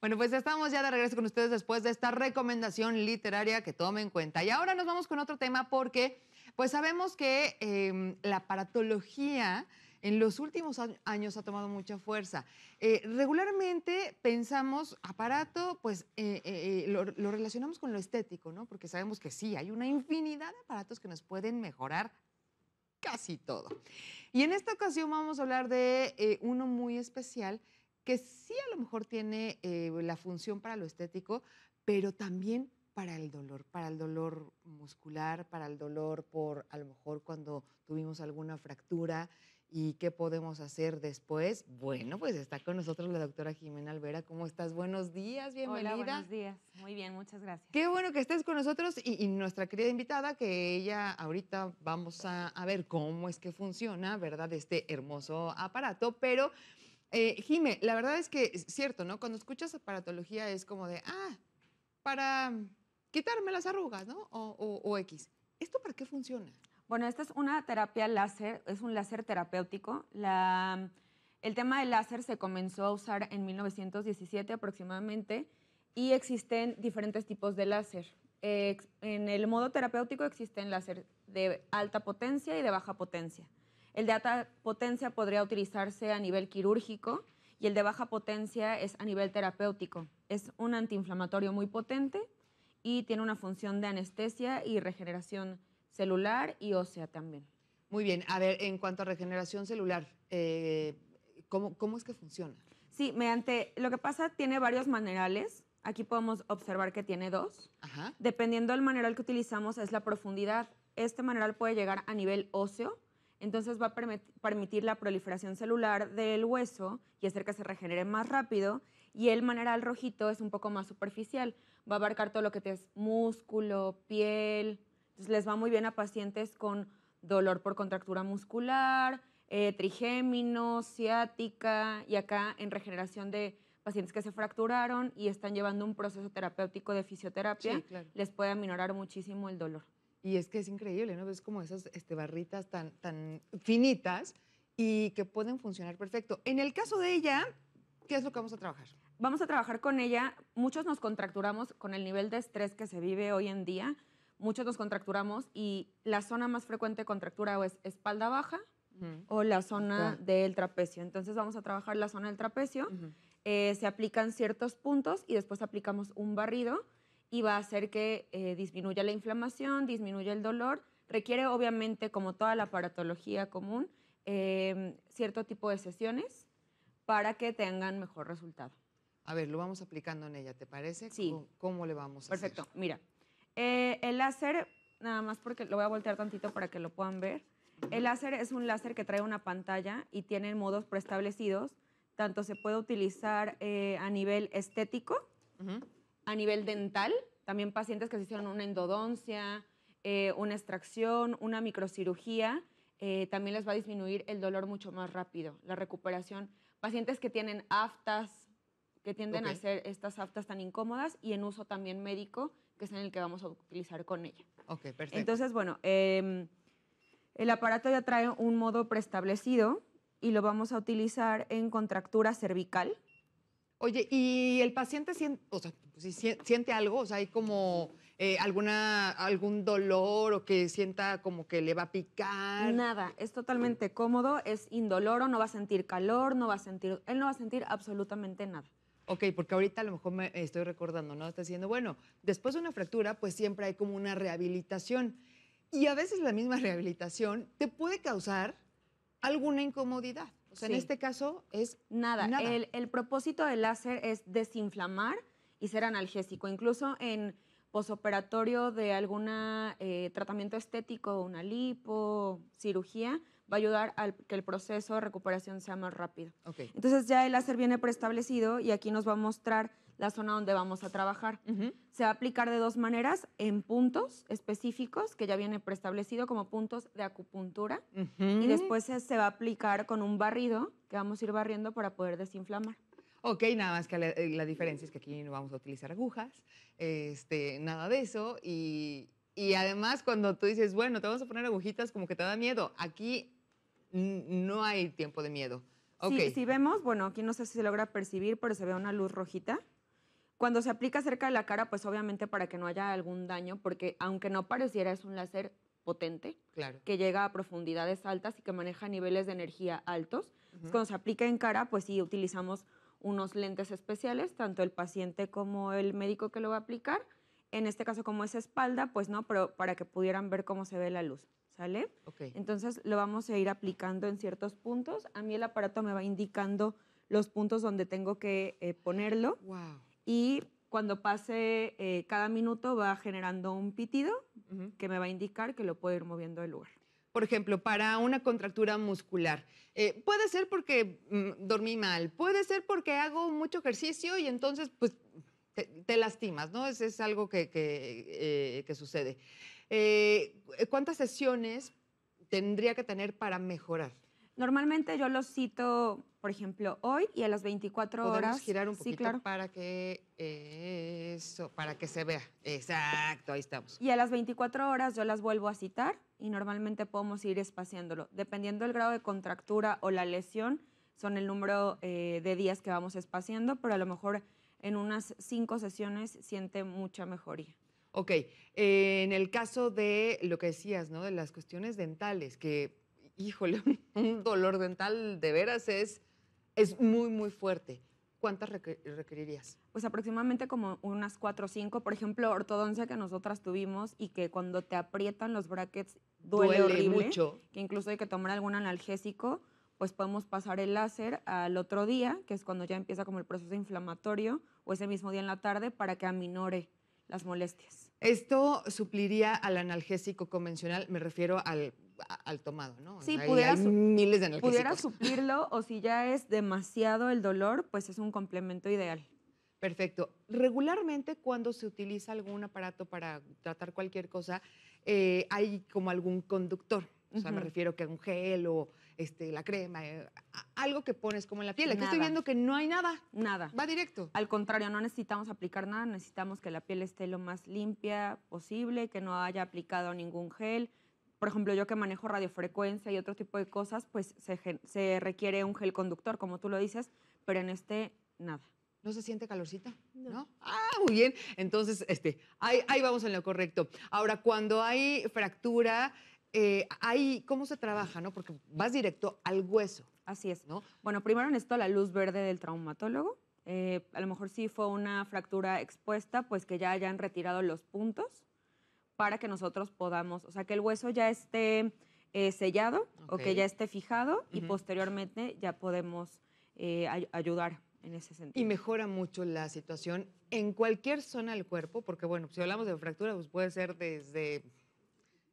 Bueno, pues estamos ya de regreso con ustedes después de esta recomendación literaria que tomen en cuenta. Y ahora nos vamos con otro tema porque, pues sabemos que em, la aparatología en los últimos años ha tomado mucha fuerza. Eh, regularmente pensamos aparato, pues eh, eh, lo, lo, relacionamos con lo estético, ¿no? Porque sabemos que sí, hay una infinidad de aparatos que nos pueden mejorar casi todo. Y en esta ocasión vamos a hablar de uno muy especial que sí a lo mejor tiene eh, la función para lo estético, pero también para el dolor, para el dolor muscular, para el dolor por a lo mejor cuando tuvimos alguna fractura y qué podemos hacer después. Bueno, pues está con nosotros la doctora Jimena Alvera. ¿Cómo estás? Buenos días, bienvenida. buenos días. Muy bien, muchas gracias. Qué bueno que estés con nosotros y, nuestra querida invitada, que ella ahorita vamos a, a, ver cómo es que funciona, ¿verdad? Este hermoso aparato, pero eh, Jime, la verdad es que es cierto, ¿no? Cuando escuchas aparatología es como de, ah, para mm, quitarme las arrugas, ¿no? O, X. ¿Esto para qué funciona? Bueno, esta es una terapia láser, es un láser terapéutico. el tema del láser se comenzó a usar en 1917 aproximadamente y existen diferentes tipos de láser. en el modo terapéutico existen láser de alta potencia y de baja potencia. El de alta potencia podría utilizarse a nivel quirúrgico y el de baja potencia es a nivel terapéutico. Es un antiinflamatorio muy potente y tiene una función de anestesia y regeneración celular y ósea también. Muy bien, a ver, en cuanto a regeneración celular, eh, ¿cómo, es que funciona? Sí, mediante lo que pasa, tiene varios manerales. Aquí podemos observar que tiene dos. Dependiendo del maneral que utilizamos, es la profundidad. Este maneral puede llegar a nivel óseo, entonces va a permitir la proliferación celular del hueso y hacer que se regenere más rápido. Y el maneral rojito es un poco más superficial. Va a abarcar todo lo que es músculo, piel. Entonces les va muy bien a pacientes con dolor por contractura muscular, eh, trigémino, ciática. Y acá en regeneración de pacientes que se fracturaron y están llevando un proceso terapéutico de fisioterapia, les puede aminorar muchísimo el dolor. Y es que es increíble, ¿no? Ves como esas este, barritas tan, tan finitas y que pueden funcionar perfecto. En el caso de ella, ¿qué es lo que vamos a trabajar? Vamos a trabajar con ella. Muchos nos contracturamos con el nivel de estrés que se vive hoy en día. Muchos nos contracturamos y la zona más frecuente de contractura es espalda baja o la zona del trapecio. Entonces vamos a trabajar la zona del trapecio. Eh, se aplican ciertos puntos y después aplicamos un barrido y va a hacer que eh, disminuya la inflamación, disminuya el dolor. Requiere obviamente, como toda la aparatología común, em, cierto tipo de sesiones para que tengan mejor resultado. A ver, lo vamos aplicando en ella, ¿te parece? Sí. ¿Cómo, le vamos a Perfecto. hacer? Perfecto, mira. Eh, el láser, nada más porque lo voy a voltear tantito para que lo puedan ver. El láser es un láser que trae una pantalla y tiene modos preestablecidos. Tanto se puede utilizar eh, a nivel estético, Ajá a nivel dental, también pacientes que se hicieron una endodoncia, eh, una extracción, una microcirugía, eh, también les va a disminuir el dolor mucho más rápido, la recuperación. Pacientes que tienen aftas, que tienden a ser estas aftas tan incómodas y en uso también médico, que es en el que vamos a utilizar con ella. Ok, perfecto. Entonces, bueno, em, el aparato ya trae un modo preestablecido y lo vamos a utilizar en contractura cervical Oye, ¿y el paciente siente, o sea, pues, si siente algo? O sea, hay como eh, alguna, algún dolor o que sienta como que le va a picar. Nada, es totalmente cómodo, es indoloro, no va a sentir calor, no va a sentir, él no va a sentir absolutamente nada. Ok, porque ahorita a lo mejor me estoy recordando, ¿no? Está diciendo, bueno, después de una fractura, pues siempre hay como una rehabilitación. Y a veces la misma rehabilitación te puede causar alguna incomodidad en este caso es nada. El, propósito del láser es desinflamar y ser analgésico. Incluso en posoperatorio de algún eh, tratamiento estético, una lipo, cirugía, va a ayudar a que el proceso de recuperación sea más rápido. Entonces ya el láser viene preestablecido y aquí nos va a mostrar la zona donde vamos a trabajar. Se va a aplicar de dos maneras, en puntos específicos, que ya viene preestablecido como puntos de acupuntura, y después se, va a aplicar con un barrido, que vamos a ir barriendo para poder desinflamar. Ok, nada más que eh, la, diferencia es que aquí no vamos a utilizar agujas, este, nada de eso. Y, y, además cuando tú dices, bueno, te vamos a poner agujitas, como que te da miedo. Aquí no hay tiempo de miedo. Okay. Sí, si vemos, bueno, aquí no sé si se logra percibir, pero se ve una luz rojita. Cuando se aplica cerca de la cara, pues obviamente para que no haya algún daño, porque aunque no pareciera es un láser potente, claro. que llega a profundidades altas y que maneja niveles de energía altos. Pues, cuando se aplica en cara, pues sí, utilizamos unos lentes especiales, tanto el paciente como el médico que lo va a aplicar. En este caso, como es espalda, pues no, pero para que pudieran ver cómo se ve la luz, ¿sale? Ok. Entonces lo vamos a ir aplicando en ciertos puntos. A mí el aparato me va indicando los puntos donde tengo que eh, ponerlo. Wow y cuando pase eh, cada minuto va generando un pitido que me va a indicar que lo puedo ir moviendo del lugar. Por ejemplo, para una contractura muscular. Eh, puede ser porque mm, dormí mal, puede ser porque hago mucho ejercicio y entonces pues, te, lastimas, ¿no? Es, es algo que, que eh, sucede. ¿Cuántas sesiones tendría que tener para mejorar? Normalmente yo los cito, por ejemplo, hoy y a las 24 horas. girar un poquito sí, claro. para que eso, para que se vea. Exacto, ahí estamos. Y a las 24 horas yo las vuelvo a citar y normalmente podemos ir espaciándolo. Dependiendo del grado de contractura o la lesión, son el número eh, de días que vamos espaciando, pero a lo mejor en unas cinco sesiones siente mucha mejoría. Ok, en el caso de lo que decías, ¿no? De las cuestiones dentales, que híjole, un dolor dental de veras es, es muy, muy fuerte. ¿Cuántas requerirías? Pues aproximadamente como unas cuatro o cinco. Por ejemplo, ortodoncia que nosotras tuvimos y que cuando te aprietan los brackets duele, mucho. Que incluso hay que tomar algún analgésico pues podemos pasar el láser al otro día, que es cuando ya empieza como el proceso inflamatorio, o ese mismo día en la tarde para que aminore las molestias. Esto supliría al analgésico convencional, me refiero al al tomado, ¿no? Sí, pudiera, suplirlo o si ya es demasiado el dolor, pues es un complemento ideal. Perfecto. Regularmente cuando se utiliza algún aparato para tratar cualquier cosa, eh, hay como algún conductor. O sea, me refiero que un gel o este, la crema, eh, algo que pones como en la piel. Aquí estoy viendo que no hay nada. Nada. Va directo. Al contrario, no necesitamos aplicar nada, necesitamos que la piel esté lo más limpia posible, que no haya aplicado ningún gel, por ejemplo, yo que manejo radiofrecuencia y otro tipo de cosas, pues se, se requiere un gel conductor, como tú lo dices, pero en este, nada. ¿No se siente calorcita? No. Ah, muy bien. Entonces, este, ahí, vamos en lo correcto. Ahora, cuando hay fractura, hay, eh, ¿cómo se trabaja? no? Porque vas directo al hueso. Así es. ¿no? Bueno, primero necesito la luz verde del traumatólogo. Eh, a lo mejor sí fue una fractura expuesta, pues que ya hayan retirado los puntos para que nosotros podamos, o sea, que el hueso ya esté eh, sellado o que ya esté fijado y posteriormente ya podemos eh, ayudar en ese sentido. Y mejora mucho la situación en cualquier zona del cuerpo, porque bueno, si hablamos de fractura, pues puede ser desde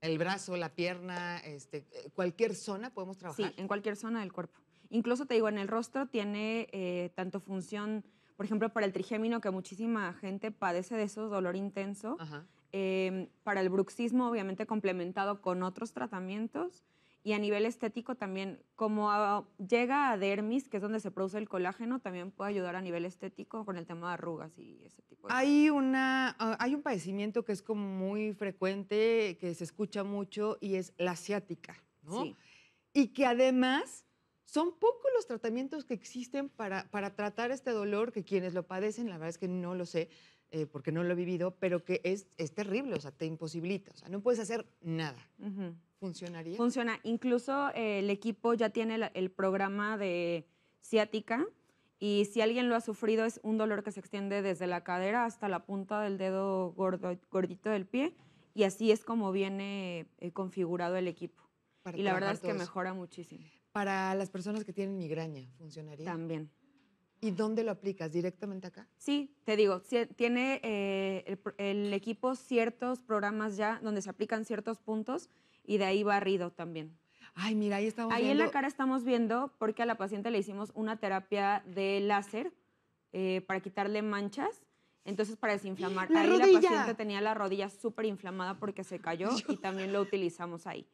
el brazo, la pierna, este, eh, cualquier zona podemos trabajar. Sí, en cualquier zona del cuerpo. Incluso te digo, en el rostro tiene tanto función, por ejemplo, para el trigémino, que muchísima gente padece de eso, dolor intenso. Ajá. Em, para el bruxismo obviamente complementado con otros tratamientos y a nivel estético también, como llega a dermis, que es donde se produce el colágeno, también puede ayudar a nivel estético con el tema de arrugas y ese tipo de hay cosas. Una, ah, hay un padecimiento que es como muy frecuente, que se escucha mucho y es la ciática, ¿no? Y que además son pocos los tratamientos que existen para, para tratar este dolor, que quienes lo padecen, la verdad es que no lo sé, eh, porque no lo he vivido, pero que es, es terrible, o sea, te imposibilita, o sea, no puedes hacer nada. ¿Funcionaría? Funciona. Incluso eh, el equipo ya tiene el, programa de ciática, y si alguien lo ha sufrido, es un dolor que se extiende desde la cadera hasta la punta del dedo gordito del pie. Y así es como viene eh, configurado el equipo. y la verdad es que mejora muchísimo. Para las personas que tienen migraña, ¿funcionaría? También. ¿Y dónde lo aplicas? ¿Directamente acá? Sí, te digo, e, tiene eh, el, equipo ciertos programas ya donde se aplican ciertos puntos y de ahí barrido también. Ay, mira, ahí estamos Ahí en la cara estamos viendo porque a la paciente le hicimos una terapia de láser eh, para quitarle manchas. Entonces, para desinflamar. La ahí la paciente tenía la rodilla súper inflamada porque se cayó y también lo utilizamos ahí.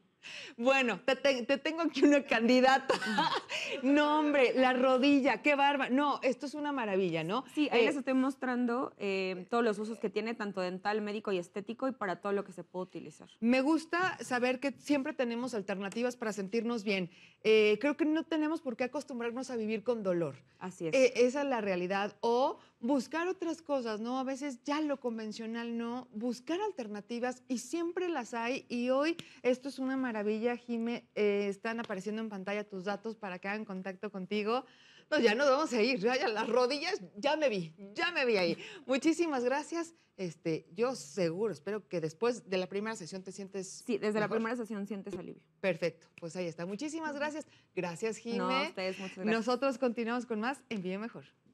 Bueno, te, tengo aquí una candidata. no, hombre, la rodilla, qué barba. No, esto es una maravilla, ¿no? Sí, ahí eh, les estoy mostrando eh, eh, todos los usos que tiene, tanto dental, médico y estético, y para todo lo que se puede utilizar. Me gusta saber que siempre tenemos alternativas para sentirnos bien. creo que no tenemos por qué acostumbrarnos a vivir con dolor. Así es. esa es la realidad. O buscar otras cosas, ¿no? A veces ya lo convencional no, buscar alternativas y siempre las hay y hoy esto es una maravilla, Jime, eh, están apareciendo en pantalla tus datos para que hagan contacto contigo. Pues ya nos vamos a ir, vaya las rodillas, ya me vi, ya me vi ahí. Muchísimas gracias. Este, yo seguro, espero que después de la primera sesión te sientes. Sí, desde la primera sesión sientes alivio. Perfecto, pues ahí está. Muchísimas gracias. Gracias, Jimé. Nosotros continuamos con más en Mejor.